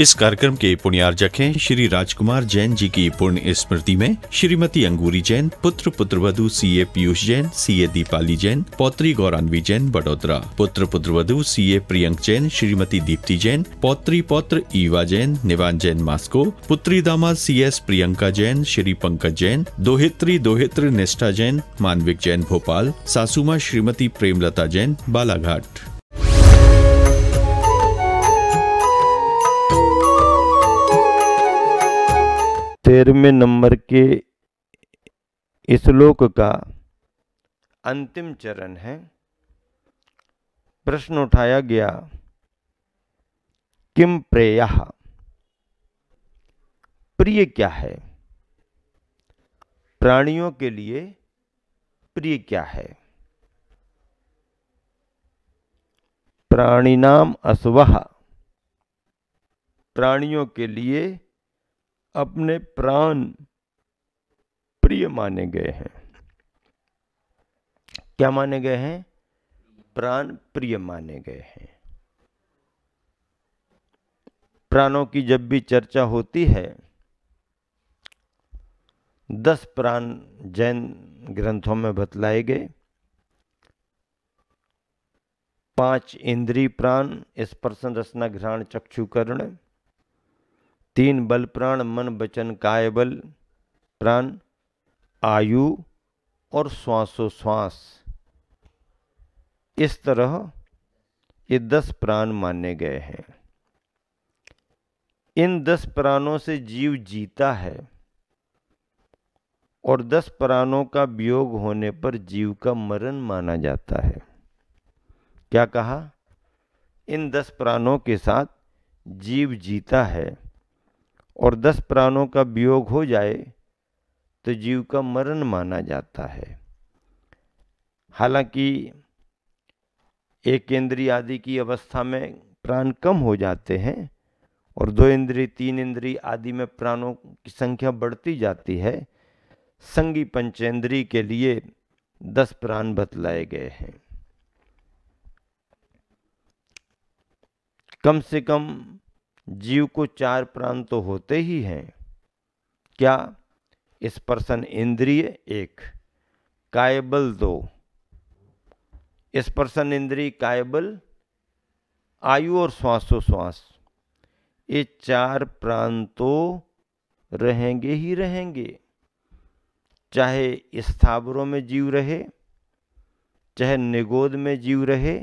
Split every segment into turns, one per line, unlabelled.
इस कार्यक्रम के पुण्यार्जक हैं श्री राजकुमार जैन जी की पुण्य स्मृति में श्रीमती अंगूरी जैन पुत्र पुत्रवधु सी ए पीयूष जैन सी ए दीपाली जैन पौत्री गौरानवी जैन बड़ोदरा पुत्र पुत्रवधु सी ए प्रियंक जैन श्रीमती दीप्ति जैन पौत्री पौत्र ईवा जैन निवान जैन मास्को पुत्री दामाद सी एस प्रियंका जैन श्री पंकज जैन दोहित्री दोहित्र निष्ठा जैन मानविक जैन भोपाल सासुमा श्रीमती प्रेमलता जैन बालाघाट तेरहवें नंबर के श्लोक का अंतिम चरण है प्रश्न उठाया गया किम प्रेय प्रिय क्या है प्राणियों के लिए प्रिय क्या है प्राणिनाम अश्व प्राणियों के लिए अपने प्राण प्रिय माने गए हैं क्या माने गए हैं प्राण प्रिय माने गए हैं प्राणों की जब भी चर्चा होती है दस प्राण जैन ग्रंथों में बतलाए गए पांच इंद्री प्राण स्पर्शन रसना घ्राण चक्षुकर्ण तीन बल प्राण मन वचन काय बल प्राण आयु और श्वासोश्वास इस तरह ये दस प्राण माने गए हैं इन दस प्राणों से जीव जीता है और दस प्राणों का वियोग होने पर जीव का मरण माना जाता है क्या कहा इन दस प्राणों के साथ जीव जीता है और दस प्राणों का वियोग हो जाए तो जीव का मरण माना जाता है हालांकि एक इंद्रिय आदि की अवस्था में प्राण कम हो जाते हैं और दो इंद्रिय तीन इंद्रिय आदि में प्राणों की संख्या बढ़ती जाती है संगी पंचेंद्री के लिए दस प्राण बतलाए गए हैं कम से कम जीव को चार प्राण तो होते ही हैं क्या स्पर्शन इंद्रिय एक कायबल दो स्पर्शन इंद्रिय कायबल आयु और श्वासोश्वास ये चार प्राण तो रहेंगे ही रहेंगे चाहे स्थावरों में जीव रहे चाहे निगोद में जीव रहे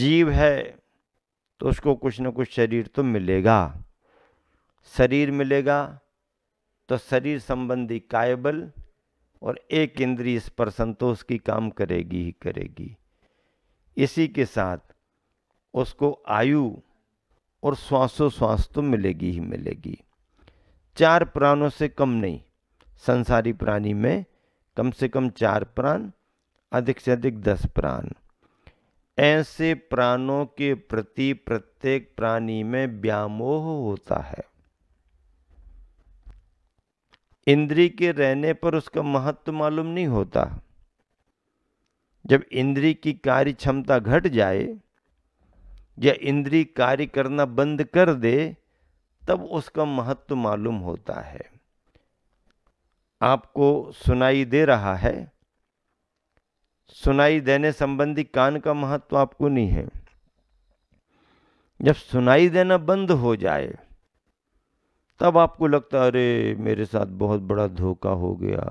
जीव है तो उसको कुछ ना कुछ शरीर तो मिलेगा शरीर मिलेगा तो शरीर संबंधी कायबल और एक इंद्रिय इस पर संतोष की काम करेगी ही करेगी इसी के साथ उसको आयु और श्वासोश्वास तो मिलेगी ही मिलेगी चार प्राणों से कम नहीं संसारी प्राणी में कम से कम चार प्राण अधिक से अधिक दस प्राण ऐसे प्राणों के प्रति प्रत्येक प्राणी में व्यामोह होता है इंद्री के रहने पर उसका महत्व मालूम नहीं होता जब इंद्री की कार्य क्षमता घट जाए या इंद्री कार्य करना बंद कर दे तब उसका महत्व मालूम होता है आपको सुनाई दे रहा है सुनाई देने संबंधी कान का महत्व आपको नहीं है जब सुनाई देना बंद हो जाए तब आपको लगता अरे मेरे साथ बहुत बड़ा धोखा हो गया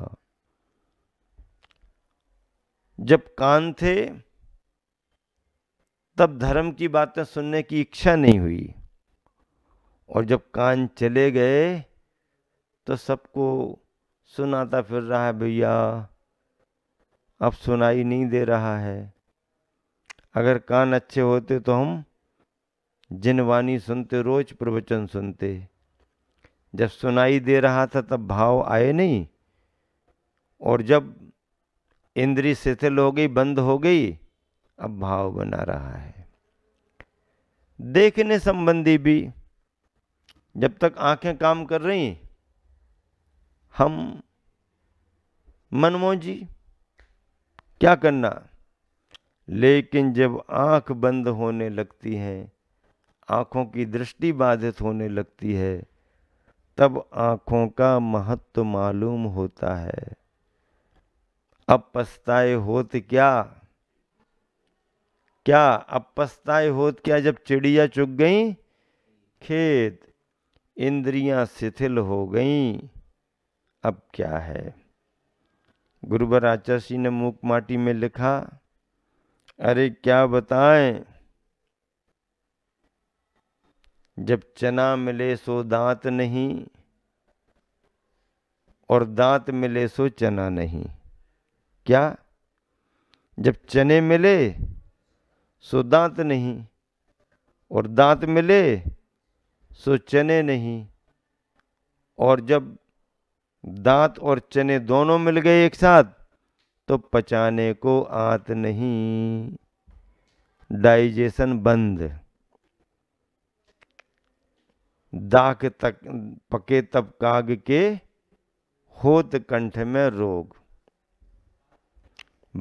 जब कान थे तब धर्म की बातें सुनने की इच्छा नहीं हुई और जब कान चले गए तो सबको सुनाता फिर रहा है भैया अब सुनाई नहीं दे रहा है अगर कान अच्छे होते तो हम जिन वाणी सुनते रोज प्रवचन सुनते जब सुनाई दे रहा था तब भाव आए नहीं और जब इंद्री शिथिल हो गई बंद हो गई अब भाव बना रहा है देखने संबंधी भी जब तक आंखें काम कर रही हम मनमोजी क्या करना लेकिन जब आंख बंद होने लगती हैं आँखों की दृष्टि बाधित होने लगती है तब आँखों का महत्व मालूम होता है अब पछताए होत क्या क्या अब पछताए होत क्या जब चिड़िया चुग गई खेत इंद्रियां शिथिल हो गईं अब क्या है गुरुवर आचार्य ने मूक माटी में लिखा अरे क्या बताएं जब चना मिले सो दांत नहीं और दांत मिले सो चना नहीं क्या जब चने मिले सो दांत नहीं और दांत मिले सो चने नहीं और जब दांत और चने दोनों मिल गए एक साथ तो पचाने को आत नहीं डाइजेशन बंद दाक तक पके तब काग के होत कंठ में रोग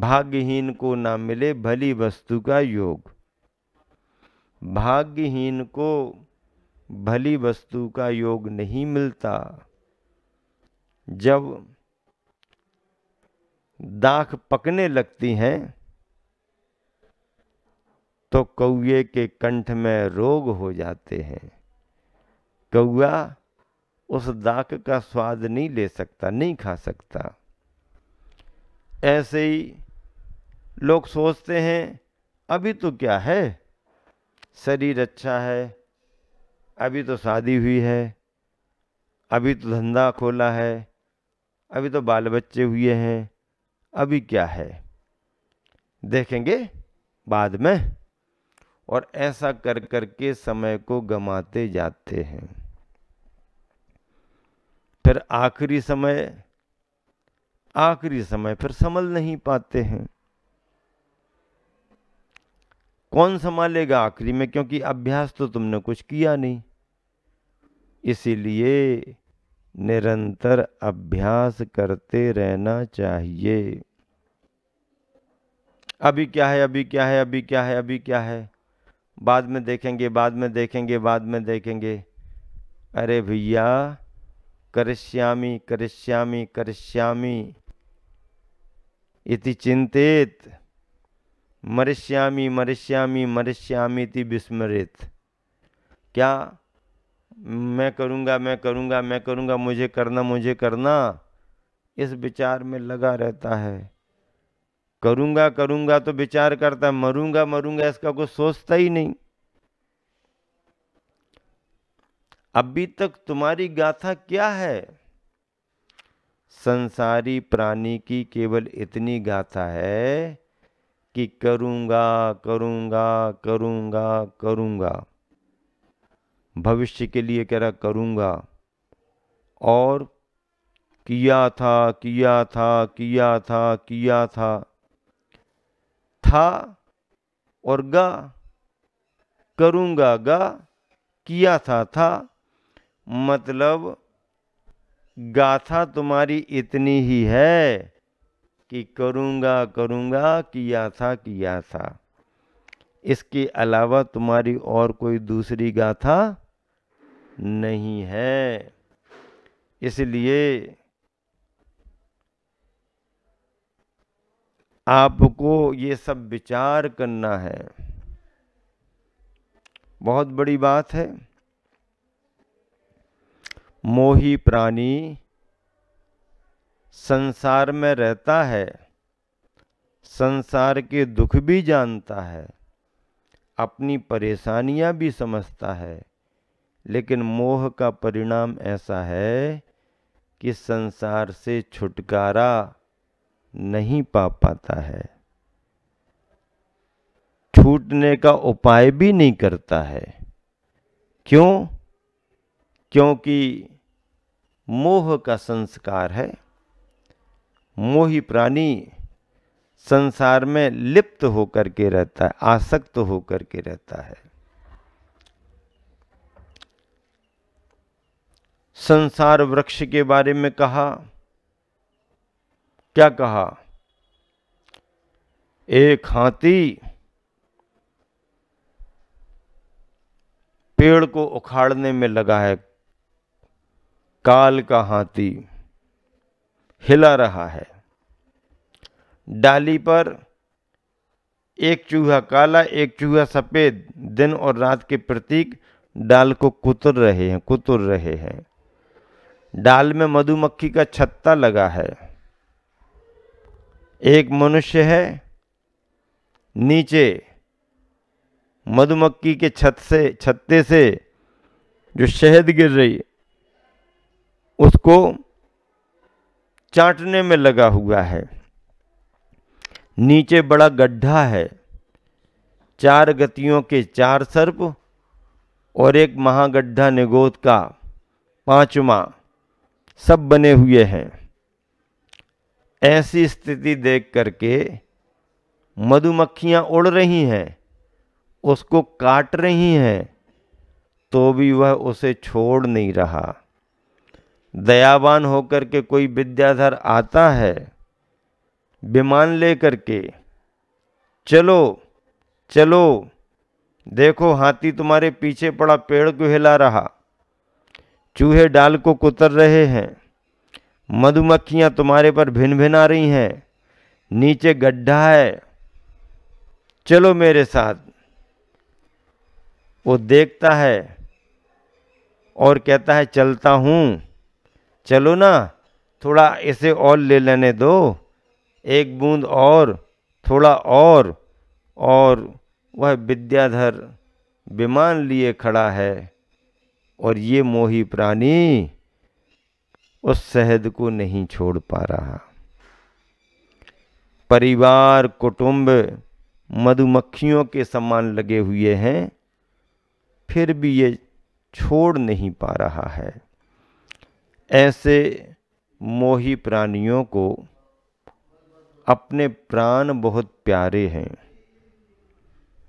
भाग्यहीन को ना मिले भली वस्तु का योग भाग्यहीन को भली वस्तु का योग नहीं मिलता जब दाख पकने लगती हैं तो कौए के कंठ में रोग हो जाते हैं कौआ उस दाख का स्वाद नहीं ले सकता नहीं खा सकता ऐसे ही लोग सोचते हैं अभी तो क्या है शरीर अच्छा है अभी तो शादी हुई है अभी तो धंधा खोला है अभी तो बाल बच्चे हुए हैं अभी क्या है देखेंगे बाद में और ऐसा कर कर के समय को गमाते जाते हैं फिर आखिरी समय आखिरी समय फिर संभल नहीं पाते हैं कौन संभालेगा आखिरी में क्योंकि अभ्यास तो तुमने कुछ किया नहीं इसीलिए निरंतर अभ्यास करते रहना चाहिए अभी क्या है अभी क्या है अभी क्या है अभी क्या है बाद में देखेंगे बाद में देखेंगे बाद में देखेंगे अरे भैया करिष्यामी करिष्यामी करिष्यामी इति चिंतित मरिष्यामी मरिष्यामी मरिष्यामी इति विस्मृत क्या मैं करूंगा मैं करूंगा मैं करूंगा मुझे करना मुझे करना इस विचार में लगा रहता है करूँगा करूंगा तो विचार करता है मरूंगा मरूंगा इसका कुछ सोचता ही नहीं अभी तक तुम्हारी गाथा क्या है संसारी प्राणी की केवल इतनी गाथा है कि करूंगा करूंगा करूंगा करूंगा भविष्य के लिए कह रहा करूँगा और किया था किया था किया था किया था था और गा करूँगा गा किया था था मतलब गाथा तुम्हारी इतनी ही है कि करूँगा करूँगा किया था किया था इसके अलावा तुम्हारी और कोई दूसरी गाथा नहीं है इसलिए आपको ये सब विचार करना है बहुत बड़ी बात है मोही प्राणी संसार में रहता है संसार के दुख भी जानता है अपनी परेशानियां भी समझता है लेकिन मोह का परिणाम ऐसा है कि संसार से छुटकारा नहीं पा पाता है छूटने का उपाय भी नहीं करता है क्यों क्योंकि मोह का संस्कार है मोही प्राणी संसार में लिप्त होकर के रहता है आसक्त होकर के रहता है संसार वृक्ष के बारे में कहा क्या कहा एक हाथी पेड़ को उखाड़ने में लगा है काल का हाथी हिला रहा है डाली पर एक चूहा काला एक चूहा सफ़ेद दिन और रात के प्रतीक डाल को कुतर रहे हैं कुतर रहे हैं डाल में मधुमक्खी का छत्ता लगा है एक मनुष्य है नीचे मधुमक्खी के छत से छत्ते से जो शहद गिर रही है उसको चाटने में लगा हुआ है नीचे बड़ा गड्ढा है चार गतियों के चार सर्प और एक महागड्ढा निगोद का पांचवा सब बने हुए हैं ऐसी स्थिति देख करके मधुमक्खियां उड़ रही हैं उसको काट रही हैं तो भी वह उसे छोड़ नहीं रहा दयावान होकर के कोई विद्याधर आता है विमान लेकर के चलो चलो देखो हाथी तुम्हारे पीछे पड़ा पेड़ को हिला रहा चूहे डाल को कुतर रहे हैं मधुमक्खियां तुम्हारे पर भिन भिन आ रही हैं नीचे गड्ढा है चलो मेरे साथ वो देखता है और कहता है चलता हूँ चलो ना थोड़ा इसे और ले लेने दो एक बूंद और थोड़ा और और वह विद्याधर विमान लिए खड़ा है और ये मोही प्राणी उस शहद को नहीं छोड़ पा रहा परिवार कुटुंब मधुमक्खियों के समान लगे हुए हैं फिर भी ये छोड़ नहीं पा रहा है ऐसे मोही प्राणियों को अपने प्राण बहुत प्यारे हैं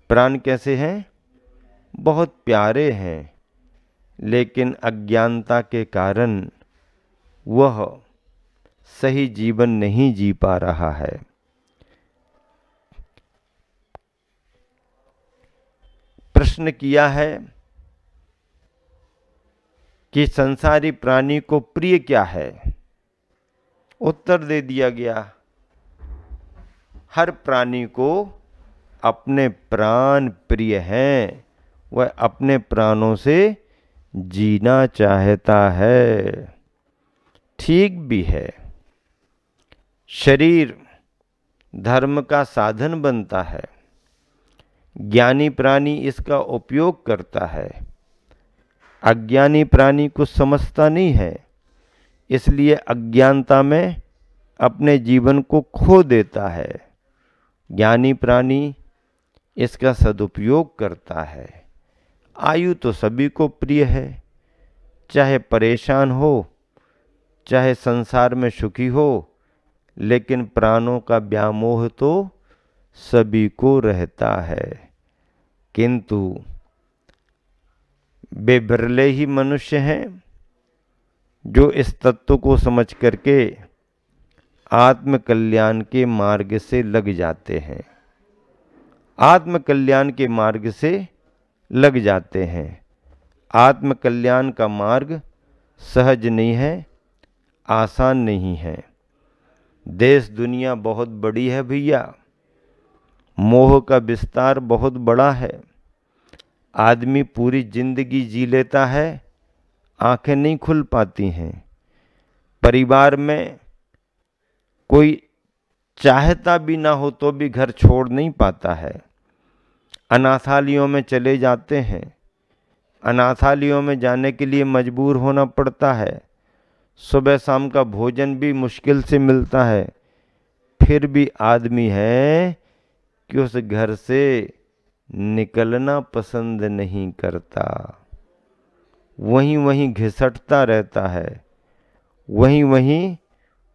प्राण कैसे हैं बहुत प्यारे हैं लेकिन अज्ञानता के कारण वह सही जीवन नहीं जी पा रहा है प्रश्न किया है कि संसारी प्राणी को प्रिय क्या है उत्तर दे दिया गया हर प्राणी को अपने प्राण प्रिय हैं वह अपने प्राणों से जीना चाहता है ठीक भी है शरीर धर्म का साधन बनता है ज्ञानी प्राणी इसका उपयोग करता है अज्ञानी प्राणी को समझता नहीं है इसलिए अज्ञानता में अपने जीवन को खो देता है ज्ञानी प्राणी इसका सदुपयोग करता है आयु तो सभी को प्रिय है चाहे परेशान हो चाहे संसार में सुखी हो लेकिन प्राणों का व्यामोह तो सभी को रहता है किंतु बेभरले ही मनुष्य हैं जो इस तत्व को समझ करके आत्मकल्याण के मार्ग से लग जाते हैं आत्मकल्याण के मार्ग से लग जाते हैं आत्मकल्याण का मार्ग सहज नहीं है आसान नहीं है देश दुनिया बहुत बड़ी है भैया मोह का विस्तार बहुत बड़ा है आदमी पूरी जिंदगी जी लेता है आंखें नहीं खुल पाती हैं परिवार में कोई चाहता भी ना हो तो भी घर छोड़ नहीं पाता है अनाथालियों में चले जाते हैं अनाथालियों में जाने के लिए मजबूर होना पड़ता है सुबह शाम का भोजन भी मुश्किल से मिलता है फिर भी आदमी है कि उस घर से निकलना पसंद नहीं करता वहीं वहीं घिसटता रहता है वहीं वहीं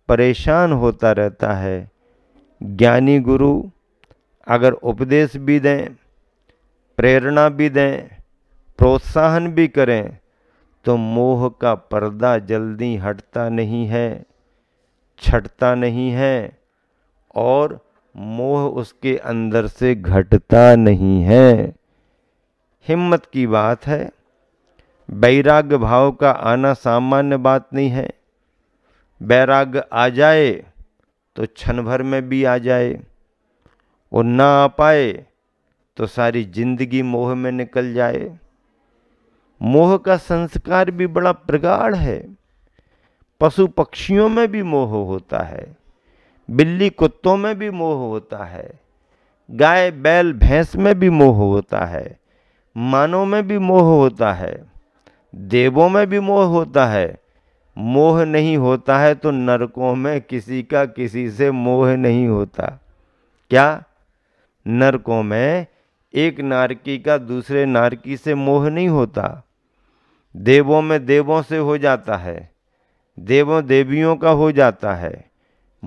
परेशान होता रहता है ज्ञानी गुरु अगर उपदेश भी दें प्रेरणा भी दें प्रोत्साहन भी करें तो मोह का पर्दा जल्दी हटता नहीं है छटता नहीं है और मोह उसके अंदर से घटता नहीं है हिम्मत की बात है वैराग्य भाव का आना सामान्य बात नहीं है वैराग्य आ जाए तो क्षण भर में भी आ जाए और ना आ पाए तो सारी जिंदगी मोह में निकल जाए मोह का संस्कार भी बड़ा प्रगाढ़ है पशु पक्षियों में भी मोह होता है बिल्ली कुत्तों में भी मोह होता है गाय बैल भैंस में भी मोह होता है मानव में भी मोह होता है देवों में भी मोह होता है मोह नहीं होता है तो नरकों में किसी का किसी से मोह नहीं होता क्या नरकों में एक नारकी का दूसरे नारकी से मोह नहीं होता देवों में देवों से हो जाता है देवों देवियों का हो जाता है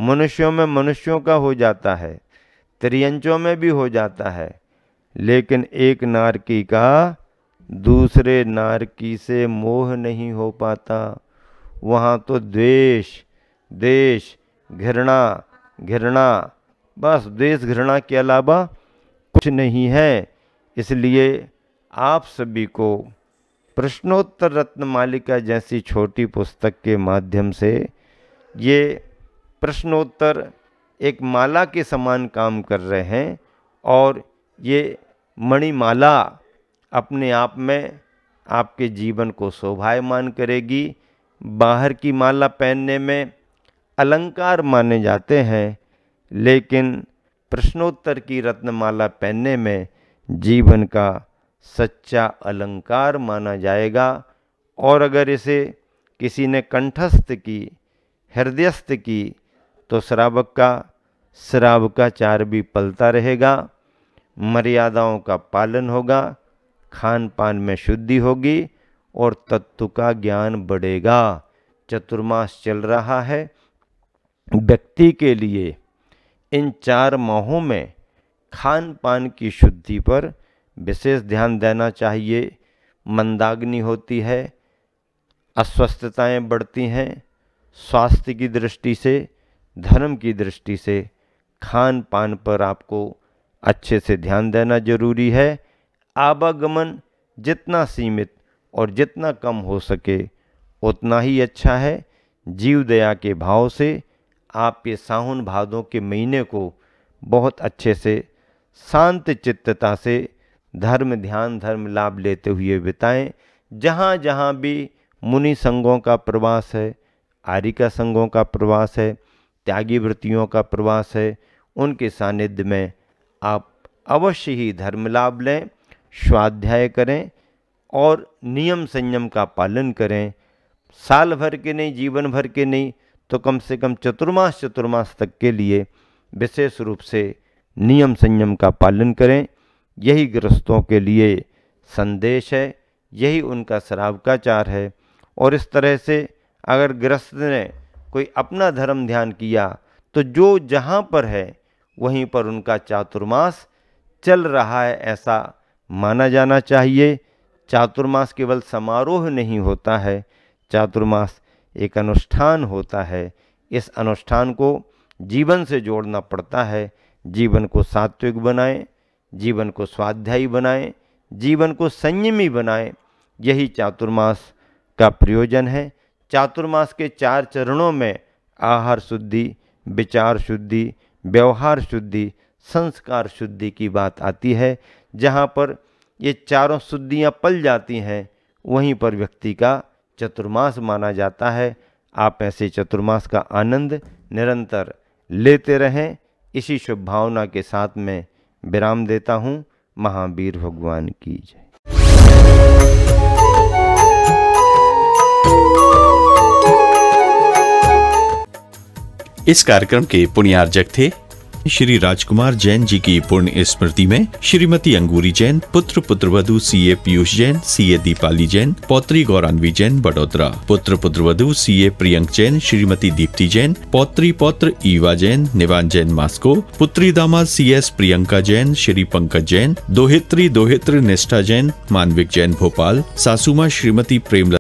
मनुष्यों में मनुष्यों का हो जाता है त्रियंचों में भी हो जाता है लेकिन एक नारकी का दूसरे नारकी से मोह नहीं हो पाता वहाँ तो द्वेष देश घृणा घृणा बस द्वेष घृणा के अलावा कुछ नहीं है इसलिए आप सभी को प्रश्नोत्तर रत्न मालिका जैसी छोटी पुस्तक के माध्यम से ये प्रश्नोत्तर एक माला के समान काम कर रहे हैं और ये मणिमाला अपने आप में आपके जीवन को शोभायमान करेगी बाहर की माला पहनने में अलंकार माने जाते हैं लेकिन प्रश्नोत्तर की रत्नमाला पहनने में जीवन का सच्चा अलंकार माना जाएगा और अगर इसे किसी ने कंठस्थ की हृदयस्थ की तो श्रावक का श्राव का चार भी पलता रहेगा मर्यादाओं का पालन होगा खान पान में शुद्धि होगी और तत्व का ज्ञान बढ़ेगा चतुर्मास चल रहा है व्यक्ति के लिए इन चार माहों में खान पान की शुद्धि पर विशेष ध्यान देना चाहिए मंदाग्नि होती है अस्वस्थताएं बढ़ती हैं स्वास्थ्य की दृष्टि से धर्म की दृष्टि से खान पान पर आपको अच्छे से ध्यान देना जरूरी है आवागमन जितना सीमित और जितना कम हो सके उतना ही अच्छा है जीव दया के भाव से आप ये साहुन भादों के महीने को बहुत अच्छे से शांत चित्तता से धर्म ध्यान धर्म लाभ लेते हुए बिताएं जहाँ जहाँ भी मुनि संघों का प्रवास है आरिका संघों का प्रवास है त्यागी वृत्तियों का प्रवास है उनके सानिध्य में आप अवश्य ही धर्म लाभ लें स्वाध्याय करें और नियम संयम का पालन करें साल भर के नहीं जीवन भर के नहीं तो कम से कम चतुर्मास चतुर्मास तक के लिए विशेष रूप से नियम संयम का पालन करें यही गृहस्थों के लिए संदेश है यही उनका शराब चार है और इस तरह से अगर गृहस्थ ने कोई अपना धर्म ध्यान किया तो जो जहाँ पर है वहीं पर उनका चातुर्मास चल रहा है ऐसा माना जाना चाहिए चातुर्मास केवल समारोह नहीं होता है चातुर्मास एक अनुष्ठान होता है इस अनुष्ठान को जीवन से जोड़ना पड़ता है जीवन को सात्विक बनाएं जीवन को स्वाध्यायी बनाएं जीवन को संयमी बनाएं यही चातुर्मास का प्रयोजन है चातुर्मास के चार चरणों में आहार शुद्धि विचार शुद्धि व्यवहार शुद्धि संस्कार शुद्धि की बात आती है जहाँ पर ये चारों शुद्धियाँ पल जाती हैं वहीं पर व्यक्ति का चतुर्मास माना जाता है आप ऐसे चतुर्मास का आनंद निरंतर लेते रहें इसी शुभ भावना के साथ मैं विराम देता हूँ महावीर भगवान की जय इस कार्यक्रम के पुण्यार्जक थे श्री राजकुमार जैन जी की पुण्य स्मृति में श्रीमती अंगूरी जैन पुत्र वधु सी ए पीयूष जैन सी ए दीपाली जैन पौत्री गौरान्वी जैन बड़ोदरा पुत्र पुत्रवधु सी ए प्रियंक जैन श्रीमती दीप्ति जैन पौत्री पौत्र ईवा जैन निवान जैन मास्को पुत्री दामा सी एस प्रियंका जैन श्री पंकज जैन दोहित्री दोहित्र निष्ठा जैन मानविक जैन भोपाल सासुमा श्रीमती प्रेम